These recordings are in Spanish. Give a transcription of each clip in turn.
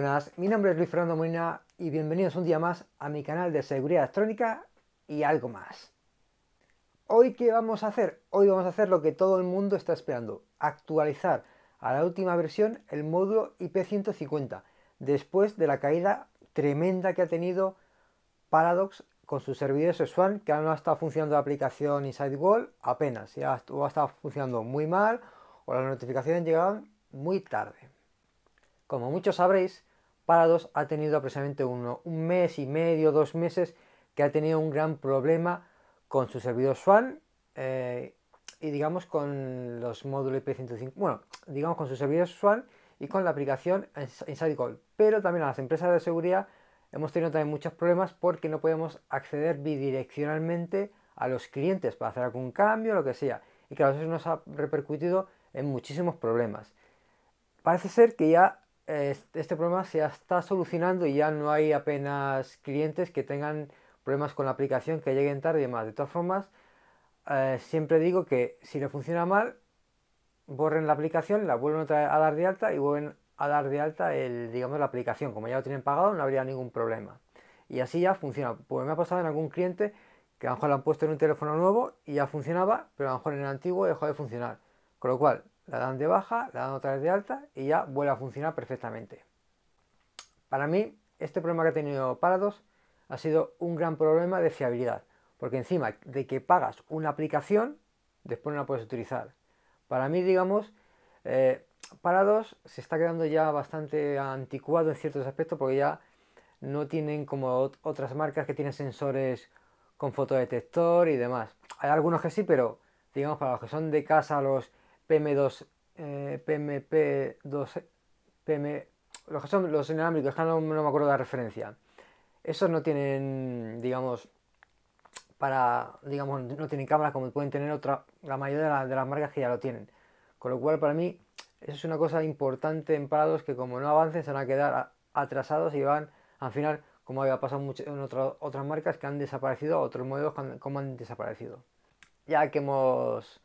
buenas, mi nombre es Luis Fernando Molina y bienvenidos un día más a mi canal de seguridad electrónica y algo más. Hoy qué vamos a hacer? Hoy vamos a hacer lo que todo el mundo está esperando, actualizar a la última versión el módulo IP150 después de la caída tremenda que ha tenido Paradox con sus servidores Swan, que ahora no ha estado funcionando la aplicación Inside Wall apenas, ya o ha funcionando muy mal o las notificaciones llegaban muy tarde. Como muchos sabréis, parados ha tenido aproximadamente uno, un mes y medio, dos meses, que ha tenido un gran problema con su servidor Swan eh, y digamos con los módulos IP105, bueno, digamos con su servidor Swan y con la aplicación call Pero también a las empresas de seguridad hemos tenido también muchos problemas porque no podemos acceder bidireccionalmente a los clientes para hacer algún cambio, lo que sea. Y que a veces nos ha repercutido en muchísimos problemas. Parece ser que ya este, este problema se está solucionando y ya no hay apenas clientes que tengan problemas con la aplicación, que lleguen tarde y demás. De todas formas, eh, siempre digo que si le funciona mal, borren la aplicación, la vuelven a dar de alta y vuelven a dar de alta el, digamos, la aplicación. Como ya lo tienen pagado, no habría ningún problema. Y así ya funciona. Pues me ha pasado en algún cliente que a lo mejor lo han puesto en un teléfono nuevo y ya funcionaba, pero a lo mejor en el antiguo dejó de funcionar. Con lo cual, la dan de baja, la dan otra vez de alta y ya vuelve a funcionar perfectamente. Para mí, este problema que ha tenido parados ha sido un gran problema de fiabilidad, porque encima de que pagas una aplicación, después no la puedes utilizar. Para mí, digamos, eh, parados se está quedando ya bastante anticuado en ciertos aspectos porque ya no tienen como otras marcas que tienen sensores con fotodetector y demás. Hay algunos que sí, pero digamos para los que son de casa, los PM2, eh, PMP2, PM, los que son los inalámbricos, que no, me acuerdo de la referencia. Esos no tienen, digamos, para, digamos, no tienen cámaras como pueden tener otra, la mayoría de, las marcas que ya lo tienen. Con lo cual, para mí, eso es una cosa importante en parados que como no avancen se van a quedar atrasados y van, al final, como había pasado mucho en otras marcas que han desaparecido, otros modelos como han desaparecido. Ya que hemos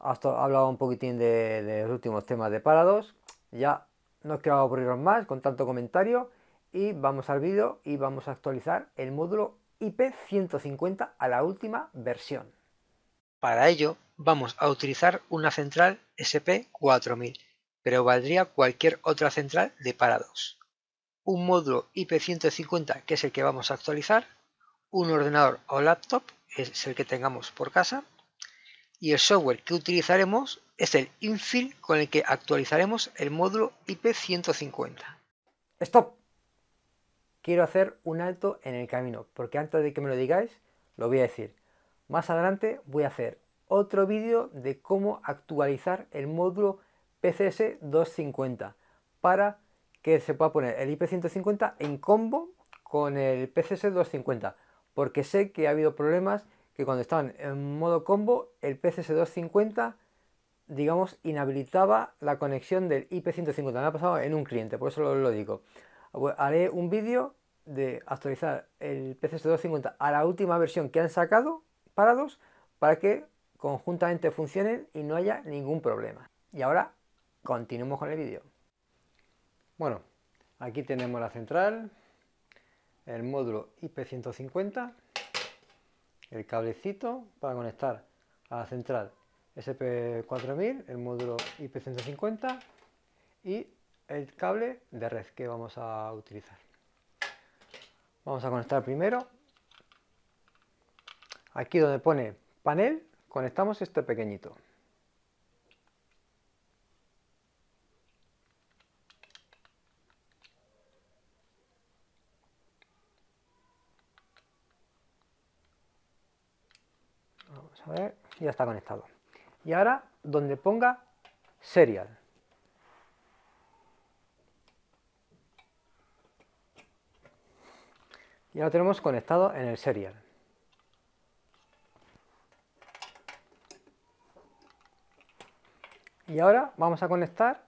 hasta hablado un poquitín de, los últimos temas de parados Ya no os quiero aburriros más con tanto comentario y vamos al vídeo y vamos a actualizar el módulo IP150 a la última versión. Para ello vamos a utilizar una central SP4000, pero valdría cualquier otra central de parados Un módulo IP150 que es el que vamos a actualizar, un ordenador o laptop es el que tengamos por casa y el software que utilizaremos es el infill con el que actualizaremos el módulo IP150. ¡Stop! Quiero hacer un alto en el camino, porque antes de que me lo digáis, lo voy a decir. Más adelante voy a hacer otro vídeo de cómo actualizar el módulo PCS 250 para que se pueda poner el IP150 en combo con el PCS 250, porque sé que ha habido problemas cuando estaban en modo combo, el PCS250, digamos, inhabilitaba la conexión del IP150. Me ha pasado en un cliente, por eso lo, digo. Haré un vídeo de actualizar el PCS250 a la última versión que han sacado, parados, para que conjuntamente funcionen y no haya ningún problema. Y ahora continuemos con el vídeo. Bueno, aquí tenemos la central, el módulo IP150 el cablecito para conectar a la central SP4000, el módulo IP150 y el cable de red que vamos a utilizar. Vamos a conectar primero. Aquí donde pone panel, conectamos este pequeñito. ya está conectado. Y ahora, donde ponga serial. Ya lo tenemos conectado en el serial. Y ahora vamos a conectar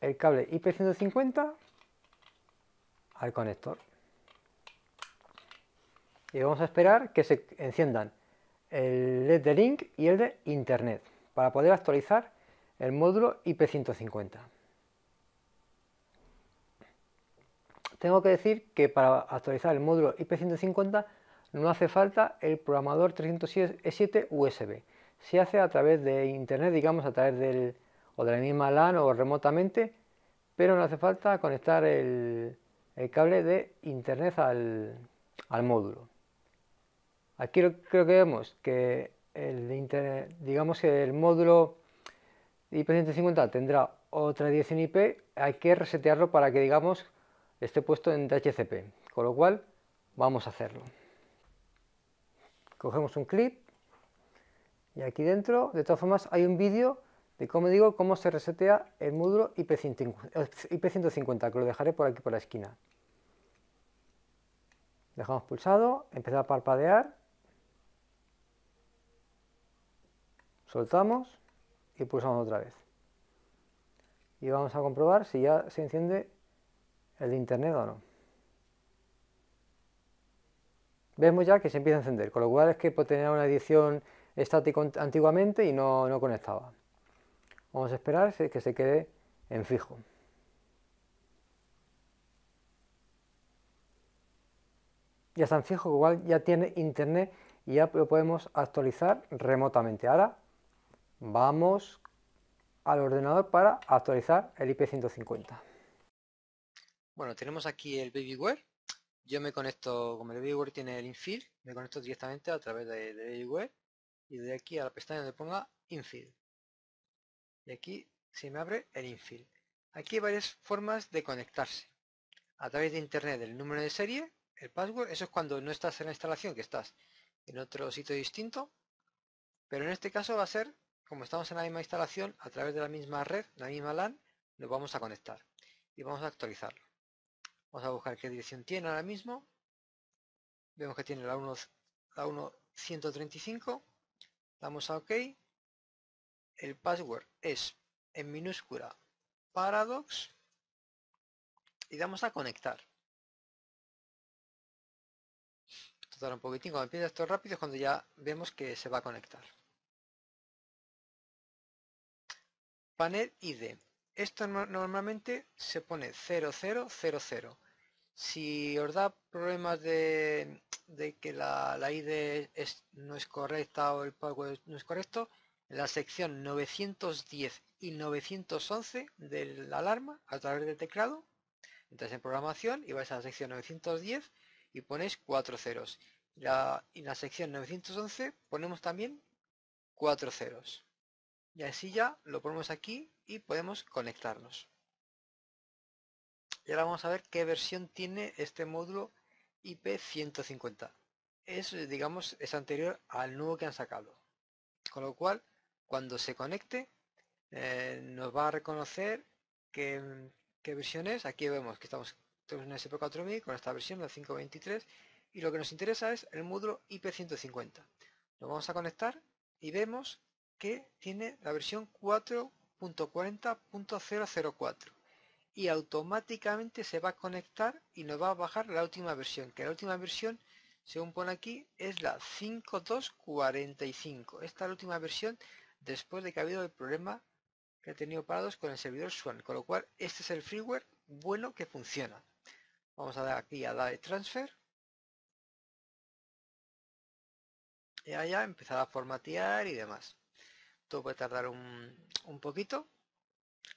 el cable IP150 al conector. Y vamos a esperar que se enciendan el LED de Link y el de Internet para poder actualizar el módulo IP150. Tengo que decir que para actualizar el módulo IP150 no hace falta el programador 307 USB. Se hace a través de internet, digamos, a través del o de la misma LAN o remotamente, pero no hace falta conectar el, cable de internet al, al módulo. Aquí creo que vemos que el digamos que el módulo IP150 tendrá otra dirección IP, hay que resetearlo para que digamos esté puesto en DHCP, con lo cual vamos a hacerlo. Cogemos un clip y aquí dentro, de todas formas, hay un vídeo de cómo digo cómo se resetea el módulo IP150, que lo dejaré por aquí por la esquina. Dejamos pulsado, empezar a parpadear soltamos y pulsamos otra vez. Y vamos a comprobar si ya se enciende el de internet o no. Vemos ya que se empieza a encender, con lo cual es que pues, tenía una edición estática antiguamente y no, conectaba. Vamos a esperar que se quede en fijo. Ya está en fijo, igual ya tiene internet y ya lo podemos actualizar remotamente. Ahora Vamos al ordenador para actualizar el IP150. Bueno, tenemos aquí el Babyware. Yo me conecto, como el Babyware tiene el Infield, me conecto directamente a través de, de y de aquí a la pestaña donde ponga Infield. Y aquí se me abre el Infield. Aquí hay varias formas de conectarse. A través de internet el número de serie, el password, eso es cuando no estás en la instalación, que estás en otro sitio distinto. Pero en este caso va a ser como estamos en la misma instalación, a través de la misma red, la misma LAN, nos vamos a conectar y vamos a actualizarlo. Vamos a buscar qué dirección tiene ahora mismo. Vemos que tiene la 1, la 1135. Damos a OK. El password es en minúscula paradox y damos a conectar. Esto un poquitín, cuando empieza esto rápido es cuando ya vemos que se va a conectar. Panel ID. Esto normalmente se pone 0000. Si os da problemas de, que la, ID no es correcta o el pago no es correcto, en la sección 910 y 911 de la alarma a través del teclado, entonces en programación y vais a la sección 910 y ponéis 4 ceros. y en la sección 911 ponemos también cuatro ceros. Y así ya lo ponemos aquí y podemos conectarnos. Y ahora vamos a ver qué versión tiene este módulo IP150. Es, digamos, es anterior al nuevo que han sacado. Con lo cual, cuando se conecte, eh, nos va a reconocer qué, qué versión es. Aquí vemos que estamos tenemos una SP4000 con esta versión, la 523, y lo que nos interesa es el módulo IP150. Lo vamos a conectar y vemos que tiene la versión 4.40.004 y automáticamente se va a conectar y nos va a bajar la última versión, que la última versión, según pone aquí, es la 5.245. Esta es la última versión después de que ha habido el problema que ha tenido parados con el servidor Swan, con lo cual este es el freeware bueno que funciona. Vamos a dar aquí a dar transfer. Y allá empezará a formatear y demás todo puede tardar un, poquito.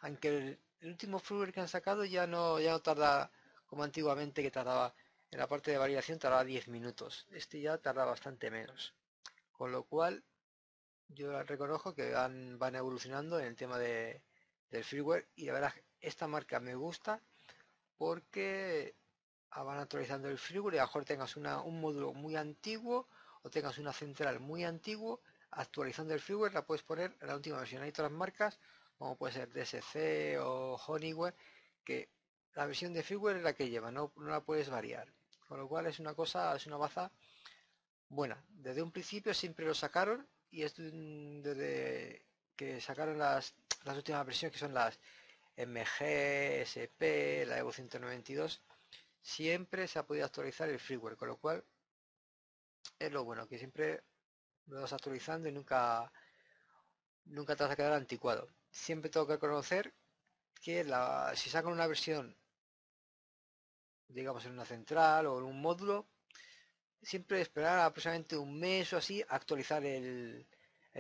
Aunque el, último firmware que han sacado ya no, ya no tarda como antiguamente que tardaba en la parte de variación tardaba 10 minutos. Este ya tarda bastante menos. Con lo cual yo reconozco que van, evolucionando en el tema del firmware y la verdad esta marca me gusta porque ah, van actualizando el firmware y a lo mejor tengas un módulo muy antiguo o tengas una central muy antiguo actualizando el firmware la puedes poner la última versión. Hay otras marcas como puede ser DSC o Honeywell que la versión de firmware es la que lleva, no, la puedes variar. Con lo cual es una cosa, es una baza buena. Desde un principio siempre lo sacaron y es desde que sacaron las, las últimas versiones que son las MG, SP, la Evo 192, siempre se ha podido actualizar el freeware, con lo cual es lo bueno, que siempre lo vas actualizando y nunca, nunca te vas a quedar anticuado. Siempre tengo que conocer que si sacan una versión, digamos en una central o en un módulo, siempre esperar aproximadamente un mes o así actualizar el,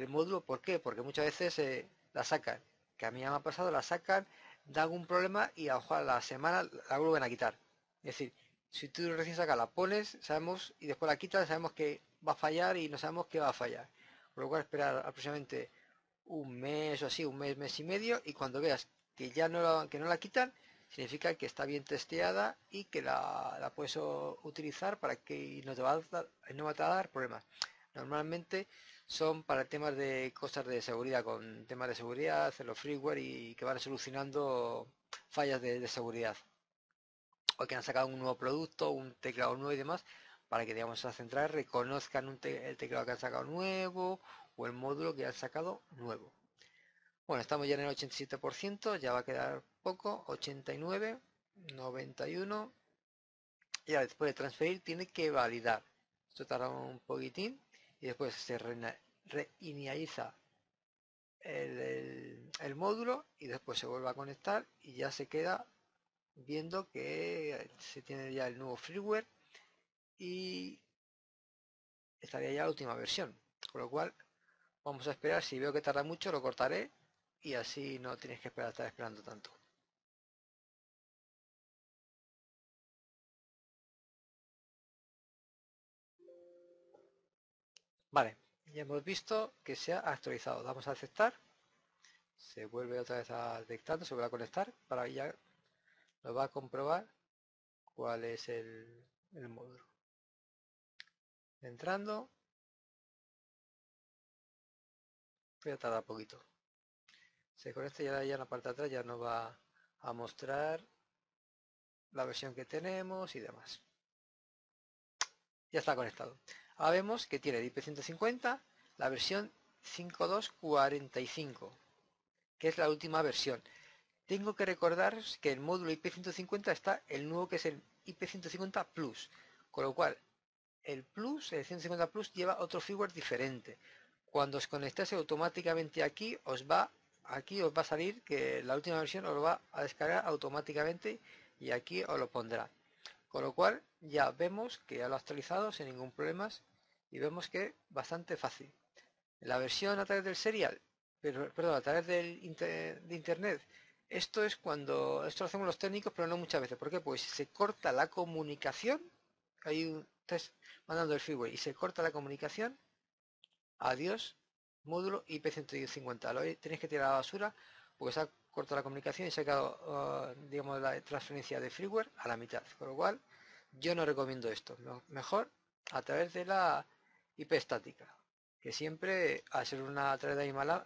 módulo. ¿Por qué? Porque muchas veces eh, la sacan, que a mí me ha pasado, la sacan, da algún problema y a la semana la vuelven a quitar. Es decir, si tú recién sacas la pones, sabemos, y después la quitas, sabemos que va a fallar y no sabemos que va a fallar. Por lo cual esperar aproximadamente un mes o así, un mes, mes y medio, y cuando veas que ya no, la, que no la quitan, significa que está bien testeada y que la, puedes utilizar para que no te, va a dar, no va a dar problemas. Normalmente son para temas de cosas de seguridad, con temas de seguridad, los freeware y que van solucionando fallas de seguridad o que han sacado un nuevo producto, un teclado nuevo y demás, para que digamos a centrar reconozcan un el teclado que han sacado nuevo o el módulo que han sacado nuevo. Bueno, estamos ya en el 87%, ya va a quedar poco, 89, 91. ya después de transferir tiene que validar. Esto tarda un poquitín y después se reinicializa el módulo y después se vuelve a conectar y ya se queda viendo que eh, se tiene ya el nuevo freeware y estaría ya la última versión con lo cual vamos a esperar si veo que tarda mucho lo cortaré y así no tienes que esperar estar esperando tanto vale ya hemos visto que se ha actualizado vamos a aceptar se vuelve otra vez a detectando se vuelve a conectar para ya lo va a comprobar cuál es el, módulo. Entrando, voy a tardar poquito. se conecta este ya, ya en la parte de atrás ya nos va a mostrar la versión que tenemos y demás. Ya está conectado. Ahora vemos que tiene de 150 la versión 5.2.45, que es la última versión. Tengo que recordaros que el módulo IP150 está el nuevo que es el IP150 Plus, con lo cual el Plus, el 150 Plus, lleva otro firmware diferente. Cuando os conectase automáticamente aquí, os va aquí os va a salir que la última versión os lo va a descargar automáticamente y aquí os lo pondrá. Con lo cual ya vemos que ya lo ha actualizado sin ningún problema y vemos que bastante fácil. La versión a través del serial, pero, perdón, a través del de internet esto es cuando, esto lo hacemos los técnicos, pero no muchas veces. ¿Por qué? Pues se corta la comunicación, hay un mandando el firmware y se corta la comunicación, adiós, módulo IP150. Lo tenéis que tirar a la basura porque se ha cortado la comunicación y se ha quedado, uh, digamos, la transferencia de freeware a la mitad. Con lo cual, yo no recomiendo esto. Mejor a través de la IP estática que siempre al ser una tarea de mala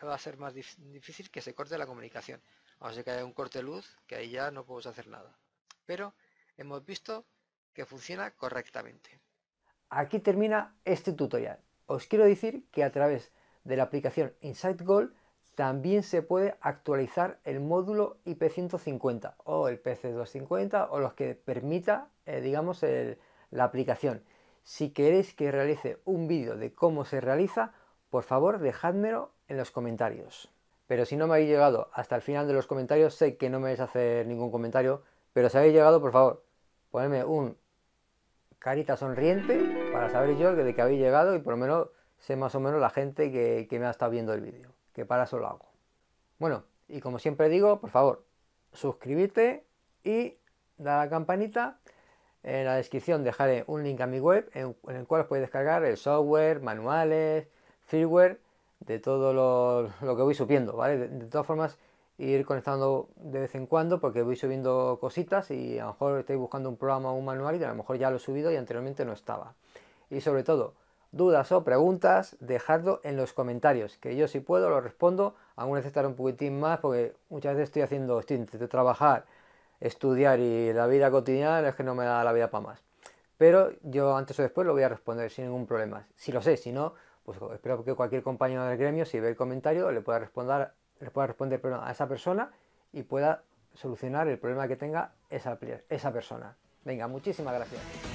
va a ser más difícil que se corte la comunicación a no que haya un corte de luz, que ahí ya no podemos hacer nada. Pero hemos visto que funciona correctamente. Aquí termina este tutorial. Os quiero decir que a través de la aplicación Insight Goal también se puede actualizar el módulo IP150 o el PC250 o los que permita, eh, digamos, la aplicación. Si queréis que realice un vídeo de cómo se realiza, por favor dejádmelo en los comentarios. Pero si no me habéis llegado hasta el final de los comentarios, sé que no me vais a hacer ningún comentario, pero si habéis llegado, por favor, ponedme un carita sonriente para saber yo de que habéis llegado y por lo menos sé más o menos la gente que, me ha estado viendo el vídeo, que para eso lo hago. Bueno, y como siempre digo, por favor, suscribirte y da la campanita. En la descripción dejaré un link a mi web en, en el cual os podéis descargar el software, manuales, firmware de todo lo, que voy subiendo, ¿vale? De, todas formas, ir conectando de vez en cuando porque voy subiendo cositas y a lo mejor estoy buscando un programa o un manual y a lo mejor ya lo he subido y anteriormente no estaba. Y sobre todo, dudas o preguntas, dejadlo en los comentarios, que yo si puedo lo respondo, algunas estaré un poquitín más porque muchas veces estoy haciendo, estoy intentando trabajar, estudiar y la vida cotidiana es que no me da la vida para más. Pero yo antes o después lo voy a responder sin ningún problema. Si lo sé, si no, pues, espero que cualquier compañero del gremio, si ve el comentario, le pueda responder, le pueda responder a esa persona y pueda solucionar el problema que tenga esa persona. Venga, muchísimas gracias.